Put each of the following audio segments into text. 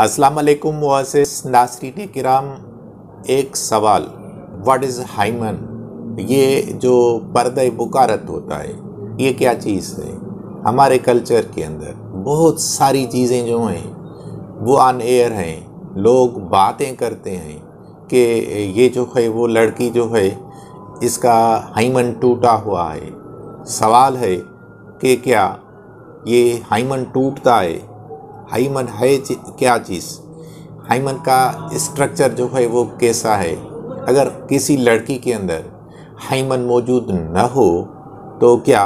असलकुम वासिस ने कराम एक सवाल व्हाट इज़ हाइमन ये जो परद बुकारत होता है ये क्या चीज़ है हमारे कल्चर के अंदर बहुत सारी चीज़ें जो हैं वो आन एयर हैं लोग बातें करते हैं कि ये जो है वो लड़की जो है इसका हाइमन टूटा हुआ है सवाल है कि क्या ये हाइमन टूटता है हाइमन है क्या चीज़ हाइमन का स्ट्रक्चर जो है वो कैसा है अगर किसी लड़की के अंदर हाइमन मौजूद न हो तो क्या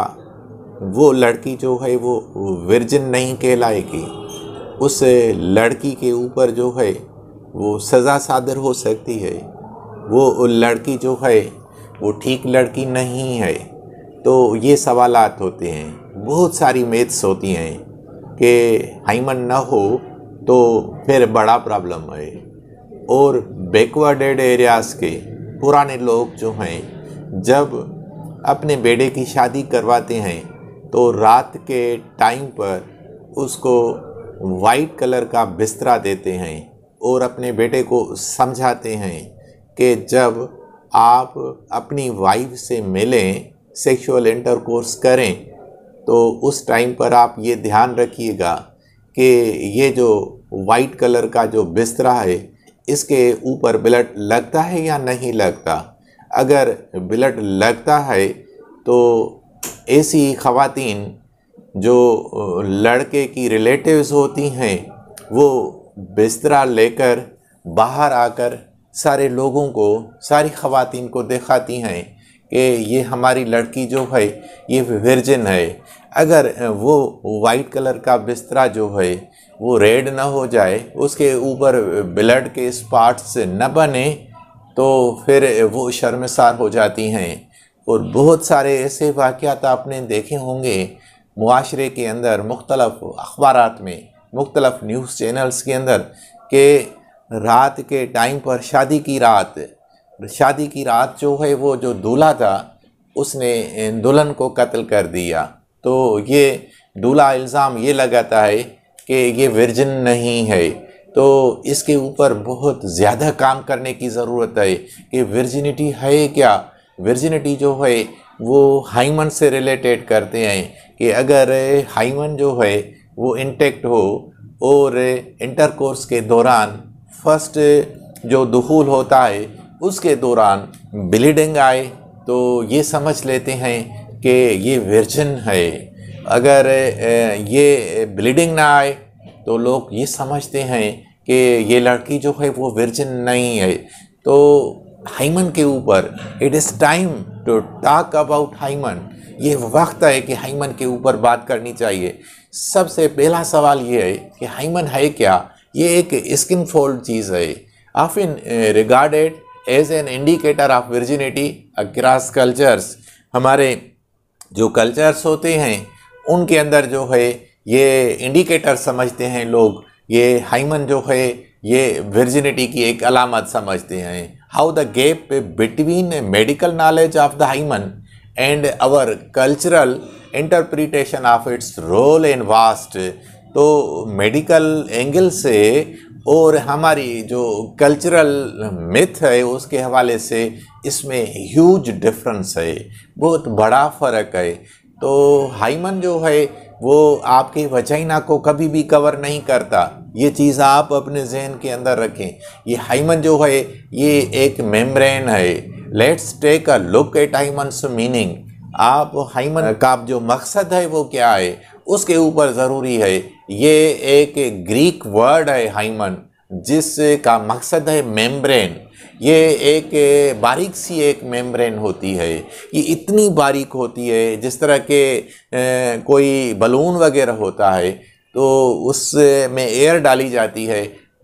वो लड़की जो है वो वर्जिन नहीं कहलाएगी उस लड़की के ऊपर जो है वो सज़ा सादर हो सकती है वो लड़की जो है वो ठीक लड़की नहीं है तो ये सवालात होते हैं बहुत सारी मेथ्स होती हैं के हाइमन ना हो तो फिर बड़ा प्रॉब्लम है और बैकवर्डेड एरियाज़ के पुराने लोग जो हैं जब अपने बेटे की शादी करवाते हैं तो रात के टाइम पर उसको वाइट कलर का बिस्तरा देते हैं और अपने बेटे को समझाते हैं कि जब आप अपनी वाइफ से मिलें सेक्सुअल इंटरकोर्स करें तो उस टाइम पर आप ये ध्यान रखिएगा कि ये जो वाइट कलर का जो बिस्तरा है इसके ऊपर ब्लड लगता है या नहीं लगता अगर ब्लड लगता है तो ऐसी खातन जो लड़के की रिलेटिव्स होती हैं वो बिस्तरा लेकर बाहर आकर सारे लोगों को सारी खातन को दिखाती हैं कि ये हमारी लड़की जो है ये विवर्जन है अगर वो वाइट कलर का बिस्तरा जो है वो रेड ना हो जाए उसके ऊपर ब्लड के स्पॉट्स न बने तो फिर वो शर्मसार हो जाती हैं और बहुत सारे ऐसे वाक़ात आपने देखे होंगे माशरे के अंदर मुख्तलफ़ अखबार में मुख्तलफ़ न्यूज़ चैनल्स के अंदर के रात के टाइम पर शादी की रात शादी की रात जो है वो जो दूल्हा था उसने दुल्हन को कत्ल कर दिया तो ये दूल्हा इल्ज़ाम ये लगाता है कि ये वर्जिन नहीं है तो इसके ऊपर बहुत ज़्यादा काम करने की ज़रूरत है कि वर्जिनिटी है क्या वर्जिनिटी जो है वो हाइमन से रिलेटेड करते हैं कि अगर हाइमन जो है वो इंटेक्ट हो और इंटरकोर्स के दौरान फर्स्ट जो दखूल होता है उसके दौरान ब्लीडिंग आए तो ये समझ लेते हैं कि ये वर्जन है अगर ये ब्लीडिंग ना आए तो लोग ये समझते हैं कि ये लड़की जो है वो वर्जन नहीं है तो हाइमन के ऊपर it is time to talk about hymen ये वक्त है कि हाइमन के ऊपर बात करनी चाहिए सबसे पहला सवाल ये है कि हाइमन है क्या ये एक स्किन फोल्ड चीज़ है often regarded as an indicator of virginity across cultures हमारे जो कल्चर्स होते हैं उनके अंदर जो है ये इंडिकेटर समझते हैं लोग ये हाइमन जो है ये वर्जिनिटी की एक अलामत समझते हैं how the gap between medical knowledge of the hymen and our cultural interpretation of its role in vast तो मेडिकल एंगल से और हमारी जो कल्चरल मिथ है उसके हवाले से इसमें ह्यूज डिफरेंस है बहुत बड़ा फ़र्क है तो हाइमन जो है वो आपके वचाइना को कभी भी कवर नहीं करता ये चीज़ आप अपने जहन के अंदर रखें ये हाइमन जो है ये एक मेम्ब्रेन है let's take a look at hymen's meaning आप हाइमन का जो मकसद है वो क्या है उसके ऊपर ज़रूरी है ये एक ग्रीक वर्ड है हाइमन जिसका मकसद है मेम्ब्रेन ये एक बारीक सी एक मेम्ब्रेन होती है ये इतनी बारीक होती है जिस तरह के कोई बलून वगैरह होता है तो उस में एयर डाली जाती है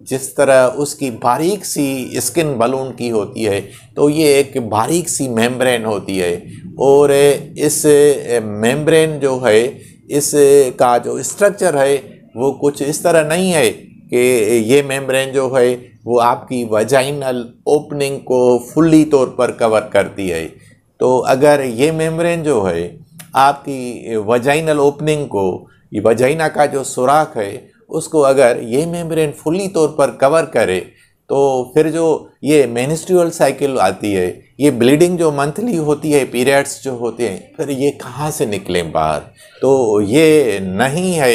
जिस तरह उसकी बारीक सी स्किन बलून की होती है तो ये एक बारीक सी मेम्ब्रेन होती है और इस मेम्ब्रेन जो है इस का जो स्ट्रक्चर है वो कुछ इस तरह नहीं है कि ये मेम्ब्रेन जो है वो आपकी वजाइनल ओपनिंग को फुल्ली तौर पर कवर करती है तो अगर ये मेम्ब्रेन जो है आपकी वजाइनल ओपनिंग को वजाइना का जो सुराख है उसको अगर ये मेम्ब्रेन फुल्ली तौर पर कवर करे तो फिर जो ये मेनिस्ट्रियल साइकिल आती है ये ब्लीडिंग जो मंथली होती है पीरियड्स जो होते हैं फिर ये कहाँ से निकले बाहर तो ये नहीं है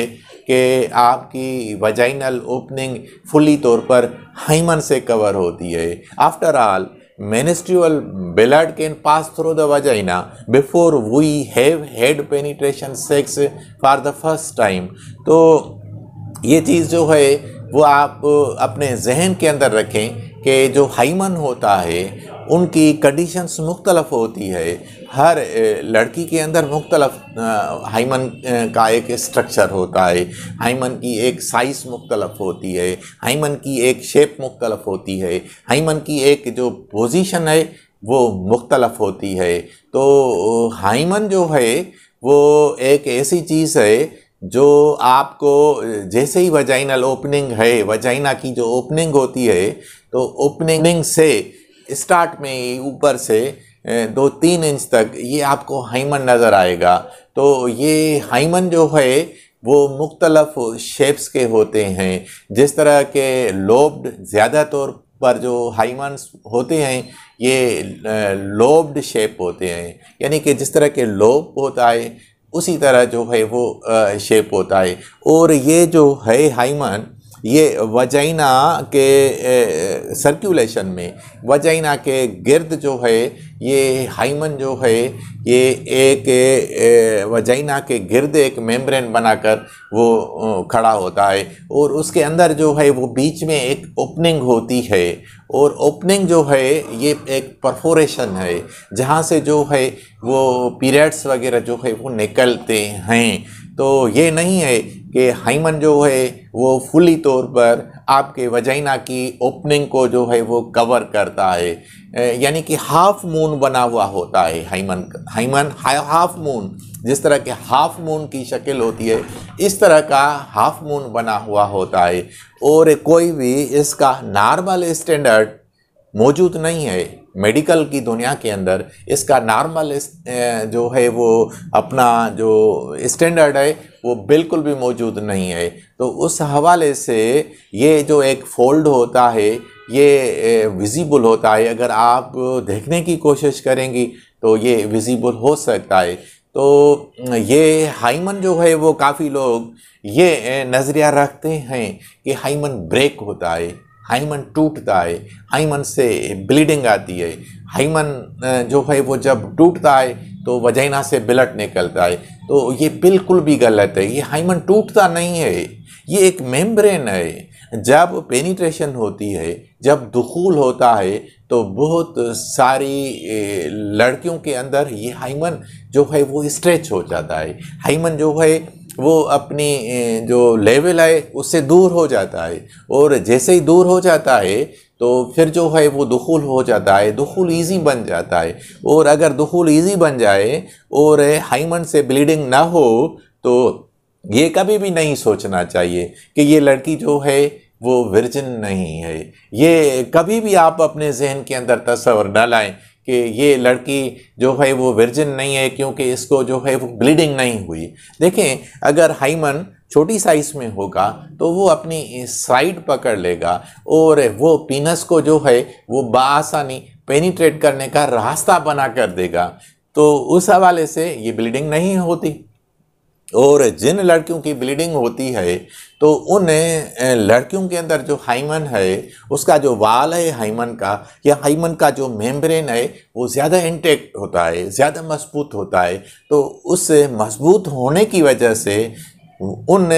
कि आपकी वजाइनल ओपनिंग फुली तौर पर हाइमन से कवर होती है after all menstrual blood can pass through the vagina before we have had penetration sex for the first time तो ये चीज़ जो है वो आप अपने जहन के अंदर रखें कि जो हाइमन होता है उनकी कंडीशंस मुख्तलफ होती है हर लड़की के अंदर मुख्तलफ हाइमन का एक स्ट्रक्चर होता है हाइमन की एक साइज़ मुख्तलफ होती है हाइमन की एक शेप मुख्तलफ होती है हाइमन की एक जो पोजीशन है वो मुख्तलफ होती है तो हाइमन जो है वो एक ऐसी चीज़ है जो आपको जैसे ही वजाइनल ओपनिंग है वजाइना की जो ओपनिंग होती है तो ओपनिंग से स्टार्ट में ही ऊपर से दो तीन इंच तक ये आपको हाइमन नज़र आएगा तो ये हाइमन जो है वो मुख्तलफ़ शेप्स के होते हैं जिस तरह के लोब्ड ज़्यादा तौर पर जो हाइमन्स होते हैं ये लोब्ड शेप होते हैं यानी कि जिस तरह के लोब होता है उसी तरह जो है वो शेप होता है और ये जो है हाइमन ये वजाइना के सर्कुलेशन में वजाइना के गिर्द जो है ये हाइमन जो है ये एक वजाइना के गिर्द एक मेम्ब्रेन बनाकर वो खड़ा होता है और उसके अंदर जो है वो बीच में एक ओपनिंग होती है और ओपनिंग जो है ये एक परफोरेशन है जहाँ से जो है वो पीरियड्स वगैरह जो है वो निकलते हैं तो ये नहीं है कि हाइमन जो है वो फुली तौर पर आपके वजाइना की ओपनिंग को जो है वो कवर करता है यानी कि हाफ मून बना हुआ होता है हाइमन हाइमन हाफ मून जिस तरह के हाफ मून की शक्ल होती है इस तरह का हाफ मून बना हुआ होता है और कोई भी इसका नॉर्मल स्टैंडर्ड मौजूद नहीं है मेडिकल की दुनिया के अंदर इसका नॉर्मल इस, जो है वो अपना जो स्टैंडर्ड है वो बिल्कुल भी मौजूद नहीं है तो उस हवाले से ये जो एक फोल्ड होता है ये विजिबल होता है अगर आप देखने की कोशिश करेंगी तो ये विजिबल हो सकता है तो ये हाइमन जो है वो काफ़ी लोग ये नज़रिया रखते हैं कि हाइमन ब्रेक होता है हाइमन टूटता है हाइमन से ब्लीडिंग आती है हाइमन जो है वो जब टूटता है तो वजैना से ब्लड निकलता है तो ये बिल्कुल भी गलत है ये हाइमन टूटता नहीं है ये एक मेम्ब्रेन है जब पेनिट्रेशन होती है जब दुखूल होता है तो बहुत सारी लड़कियों के अंदर ये हाइमन जो है वो स्ट्रेच हो जाता है हाइमन जो है वो अपनी जो लेवल है उससे दूर हो जाता है और जैसे ही दूर हो जाता है तो फिर जो है वो दखुल हो जाता है दखुल इजी बन जाता है और अगर दुखुल इजी बन जाए और हाइमन से ब्लीडिंग ना हो तो ये कभी भी नहीं सोचना चाहिए कि ये लड़की जो है वो वर्जिन नहीं है ये कभी भी आप अपने जहन के अंदर तस्वर न लाएं कि ये लड़की जो है वो वर्जिन नहीं है क्योंकि इसको जो है वो ब्लीडिंग नहीं हुई देखें अगर हाइमन छोटी साइज में होगा तो वो अपनी साइड पकड़ लेगा और वो पीनस को जो है वो बासानी पेनीट्रेट करने का रास्ता बना कर देगा तो उस हवाले से ये ब्लीडिंग नहीं होती और जिन लड़कियों की ब्लीडिंग होती है तो उन लड़कियों के अंदर जो हाइमन है उसका जो वाल है हाइमन का या हाइमन का जो मेम्ब्रेन है वो ज़्यादा इंटेक्ट होता है ज़्यादा मजबूत होता है तो उस मजबूत होने की वजह से उन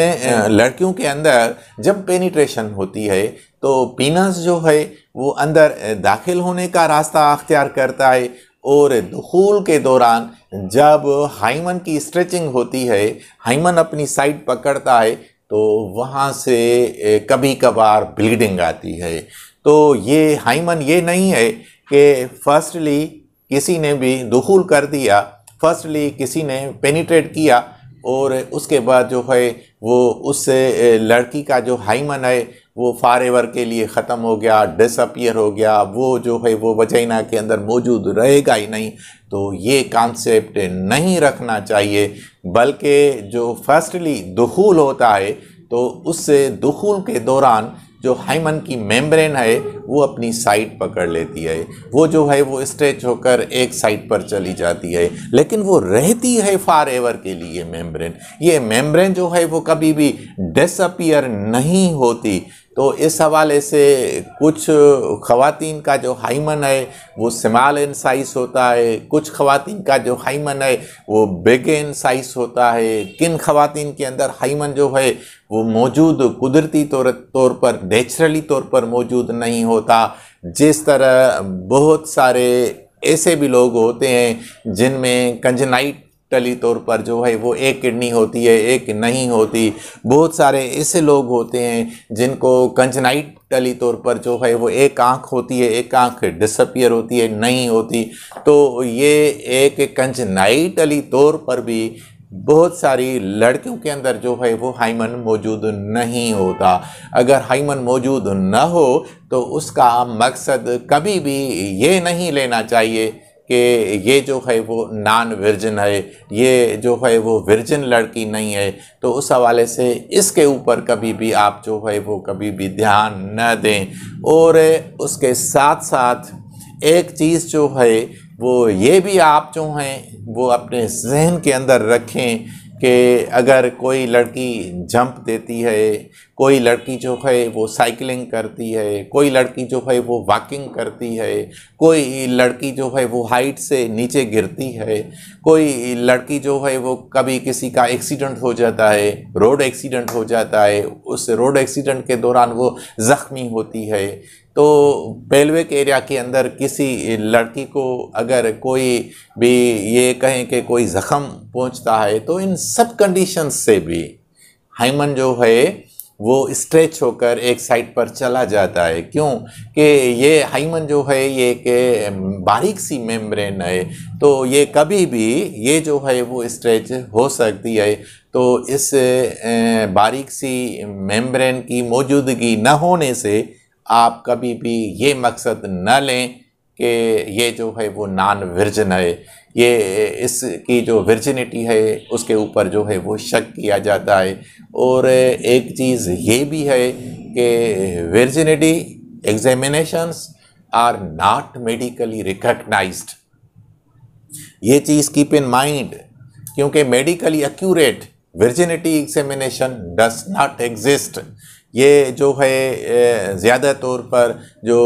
लड़कियों के अंदर जब पेनिट्रेशन होती है तो पीनस जो है वो अंदर दाखिल होने का रास्ता अख्तियार करता है और दखूल के दौरान जब हाइमन की स्ट्रेचिंग होती है हाइमन अपनी साइड पकड़ता है तो वहाँ से कभी कभार ब्लीडिंग आती है तो ये हाइमन ये नहीं है कि फर्स्टली किसी ने भी दखूल कर दिया फर्स्टली किसी ने पेनिट्रेट किया और उसके बाद जो है वो उस लड़की का जो हाइमन है वो फ़ार एवर के लिए ख़त्म हो गया डिसअपियर हो गया वो जो है वो वजैना के अंदर मौजूद रहेगा ही नहीं तो ये कॉन्सेप्ट नहीं रखना चाहिए बल्कि जो फर्स्टली दखूल होता है तो उससे दखूल के दौरान जो हाइमन की मेम्ब्रेन है वो अपनी साइड पकड़ लेती है वो जो है वो स्ट्रेच होकर एक साइड पर चली जाती है लेकिन वो रहती है फार एवर के लिए मेम्ब्रेन ये मेम्ब्रेन जो है वो कभी भी डिसअपियर नहीं होती तो इस हवाले से कुछ खातन का जो हाइमन है वो स्माल इन साइज होता है कुछ खातन का जो हाइमन है वो बिग इन साइज होता है किन खातन के अंदर हाइमन जो है वो मौजूद कुदरती तौर तौर पर नेचुरली तौर पर मौजूद नहीं होता जिस तरह बहुत सारे ऐसे भी लोग होते हैं जिनमें कंजनाइट टली तौर पर जो है वो एक किडनी होती है एक नहीं होती बहुत सारे ऐसे लोग होते हैं जिनको कंजनाइट टली तौर पर जो है वो एक आँख होती है एक आंख डिसअपियर होती है नहीं होती तो ये एक कंजनाइट टली तौर पर भी बहुत सारी लड़कियों के अंदर जो है वो हाइमन मौजूद नहीं होता अगर हाइमन मौजूद न हो तो उसका मकसद कभी भी ये नहीं लेना चाहिए कि ये जो है वो नान वर्जिन है ये जो है वो वर्जिन लड़की नहीं है तो उस हवाले से इसके ऊपर कभी भी आप जो है वो कभी भी ध्यान न दें और उसके साथ साथ एक चीज़ जो है वो ये भी आप जो हैं वो अपने जहन के अंदर रखें कि अगर कोई लड़की जंप देती है कोई लड़की जो है वो साइकिलिंग करती है कोई लड़की जो है वो वॉकिंग करती है कोई लड़की जो है वो हाइट से नीचे गिरती है कोई लड़की जो है वो कभी किसी का एक्सीडेंट हो जाता है रोड एक्सीडेंट हो जाता है उस रोड एक्सीडेंट के दौरान वो ज़ख्मी होती है तो बेलवेक एरिया के अंदर किसी लड़की को अगर कोई भी ये कहें कि कोई ज़ख़म पहुंचता है तो इन सब कंडीशन से भी हाइमन जो है वो स्ट्रेच होकर एक साइड पर चला जाता है क्यों कि ये हाइमन जो है ये एक बारीक सी मेम्ब्रेन है तो ये कभी भी ये जो है वो स्ट्रेच हो सकती है तो इस बारीक सी मेम्ब्रेन की मौजूदगी न होने से आप कभी भी ये मकसद न लें कि ये जो है वो नॉन वर्जन है ये इसकी जो वर्जिनिटी है उसके ऊपर जो है वो शक किया जाता है और एक चीज़ ये भी है कि virginity examinations are not medically recognised ये चीज़ कीप इन माइंड क्योंकि medically accurate virginity examination does not exist ये जो है ज़्यादा तौर पर जो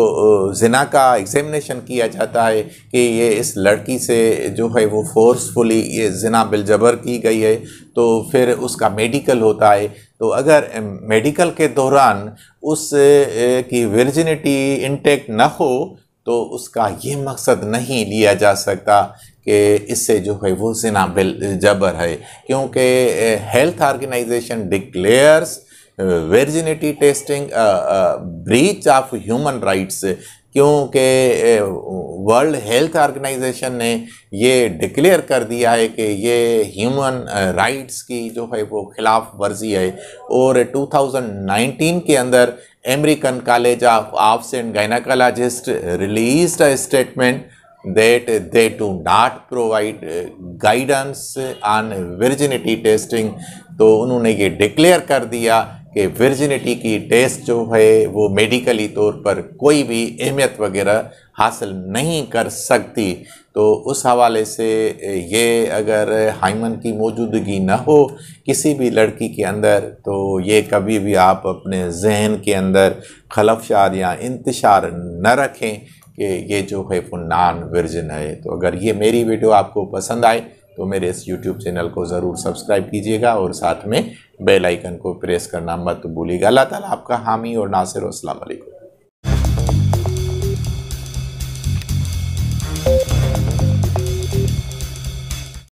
जना का एग्ज़ामिनेशन किया जाता है कि ये इस लड़की से जो है वो फोर्सफुली ये जना बिलजबर की गई है तो फिर उसका मेडिकल होता है तो अगर मेडिकल के दौरान उस की वर्जिनिटी इंटेक्ट ना हो तो उसका ये मकसद नहीं लिया जा सकता कि इससे जो है वो जना बिल जबर है क्योंकि health organisation declares virginity testing breach of human rights क्योंकि वर्ल्ड हेल्थ ऑर्गेनाइजेशन ने ये डिक्लेयर कर दिया है कि ये ह्यूमन राइट्स uh, की जो है वो खिलाफ वर्जी है और 2019 के अंदर American college of arts and gynaecologists release a statement that they to not provide guidance on virginity testing तो उन्होंने ये डिक्लेयर कर दिया कि वर्जिनिटी की टेस्ट जो है वो मेडिकली तौर पर कोई भी अहमियत वगैरह हासिल नहीं कर सकती तो उस हवाले से ये अगर हाइमन की मौजूदगी ना हो किसी भी लड़की के अंदर तो ये कभी भी आप अपने जहन के अंदर खलफशार या इंतशार न रखें कि ये जो है वो नान वर्जन है तो अगर ये मेरी वीडियो आपको पसंद आए तो मेरे इस यूट्यूब चैनल को ज़रूर सब्सक्राइब कीजिएगा और साथ में बेल आइकन को प्रेस करना मत भूलिएगा अल्लाह ताला आपका हामी और नासिर असलम